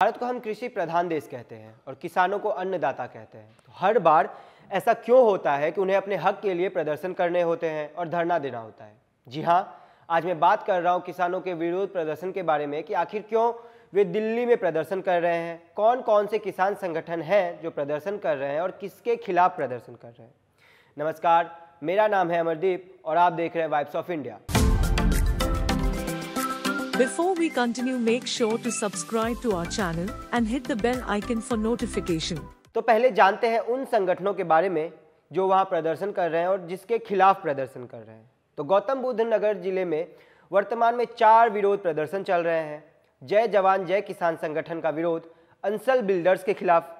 भारत को हम कृषि प्रधान देश कहते हैं और किसानों को अन्नदाता कहते हैं तो हर बार ऐसा क्यों होता है कि उन्हें अपने हक के लिए प्रदर्शन करने होते हैं और धरना देना होता है जी हाँ आज मैं बात कर रहा हूँ किसानों के विरोध प्रदर्शन के बारे में कि आखिर क्यों वे दिल्ली में प्रदर्शन कर रहे हैं कौन कौन से किसान संगठन हैं जो प्रदर्शन कर रहे हैं और किसके खिलाफ प्रदर्शन कर रहे हैं नमस्कार मेरा नाम है अमरदीप और आप देख रहे हैं vibes of India Before we continue, make sure to subscribe to our channel and hit the bell icon for notification. तो पहले जानते हैं उन संगठनों के बारे में जो वहाँ प्रदर्शन कर रहे हैं और जिसके खिलाफ प्रदर्शन कर रहे हैं तो गौतम बुद्ध नगर जिले में वर्तमान में चार विरोध प्रदर्शन चल रहे हैं जय जवान जय किसान संगठन का विरोध अंसल बिल्डर्स के खिलाफ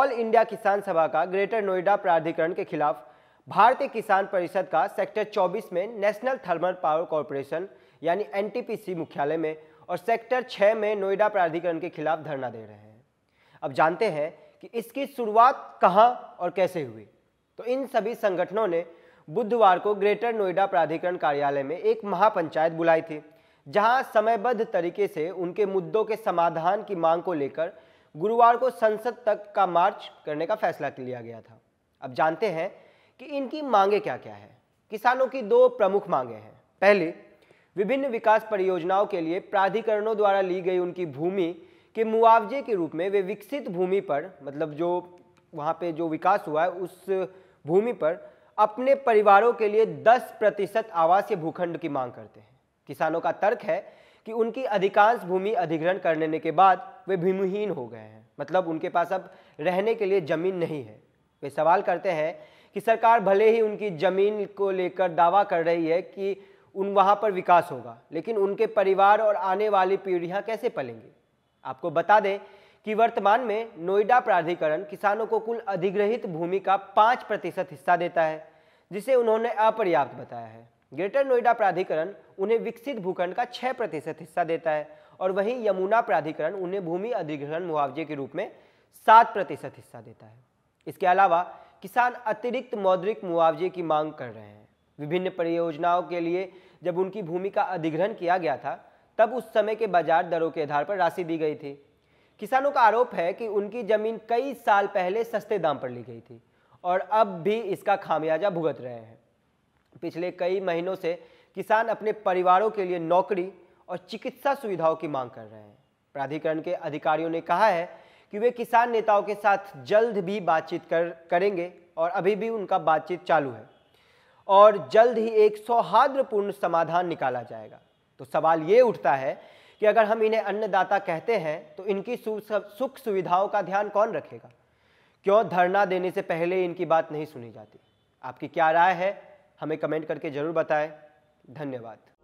ऑल इंडिया किसान सभा का ग्रेटर नोएडा प्राधिकरण के खिलाफ भारतीय किसान परिषद का सेक्टर 24 में नेशनल थर्मल पावर कॉरपोरेशन यानी एनटीपीसी मुख्यालय में और सेक्टर छः में नोएडा प्राधिकरण के खिलाफ धरना दे रहे हैं अब जानते हैं कि इसकी शुरुआत कहाँ और कैसे हुई तो इन सभी संगठनों ने बुधवार को ग्रेटर नोएडा प्राधिकरण कार्यालय में एक महापंचायत बुलाई थी जहां समयबद्ध तरीके से उनके मुद्दों के समाधान की मांग को लेकर गुरुवार को संसद तक का मार्च करने का फैसला लिया गया था अब जानते हैं कि इनकी मांगे क्या क्या है किसानों की दो प्रमुख मांगे हैं पहली विभिन्न विकास परियोजनाओं के लिए प्राधिकरणों द्वारा ली गई उनकी भूमि के मुआवजे के रूप में वे विकसित भूमि पर मतलब जो वहाँ पे जो विकास हुआ है उस भूमि पर अपने परिवारों के लिए 10 प्रतिशत आवासीय भूखंड की मांग करते हैं किसानों का तर्क है कि उनकी अधिकांश भूमि अधिग्रहण कर लेने के बाद वे भूमिहीन हो गए हैं मतलब उनके पास अब रहने के लिए जमीन नहीं है वे सवाल करते हैं कि सरकार भले ही उनकी जमीन को लेकर दावा कर रही है कि उन वहाँ पर विकास होगा लेकिन उनके परिवार और आने वाली पीढ़ियाँ कैसे पलेंगे आपको बता दें कि वर्तमान में नोएडा प्राधिकरण किसानों को कुल अधिग्रहित भूमि का पाँच प्रतिशत हिस्सा देता है जिसे उन्होंने अपर्याप्त बताया है ग्रेटर नोएडा प्राधिकरण उन्हें विकसित भूखंड का छः प्रतिशत हिस्सा देता है और वहीं यमुना प्राधिकरण उन्हें भूमि अधिग्रहण मुआवजे के रूप में सात प्रतिशत हिस्सा देता है इसके अलावा किसान अतिरिक्त मौद्रिक मुआवजे की मांग कर रहे हैं विभिन्न परियोजनाओं के लिए जब उनकी भूमि का अधिग्रहण किया गया था तब उस समय के बाजार दरों के आधार पर राशि दी गई थी किसानों का आरोप है कि उनकी जमीन कई साल पहले सस्ते दाम पर ली गई थी और अब भी इसका खामियाजा भुगत रहे हैं पिछले कई महीनों से किसान अपने परिवारों के लिए नौकरी और चिकित्सा सुविधाओं की मांग कर रहे हैं प्राधिकरण के अधिकारियों ने कहा है कि वे किसान नेताओं के साथ जल्द भी बातचीत कर करेंगे और अभी भी उनका बातचीत चालू है और जल्द ही एक सौहार्दपूर्ण समाधान निकाला जाएगा तो सवाल ये उठता है कि अगर हम इन्हें अन्नदाता कहते हैं तो इनकी सुख सुविधाओं का ध्यान कौन रखेगा क्यों धरना देने से पहले इनकी बात नहीं सुनी जाती आपकी क्या राय है हमें कमेंट करके ज़रूर बताएं धन्यवाद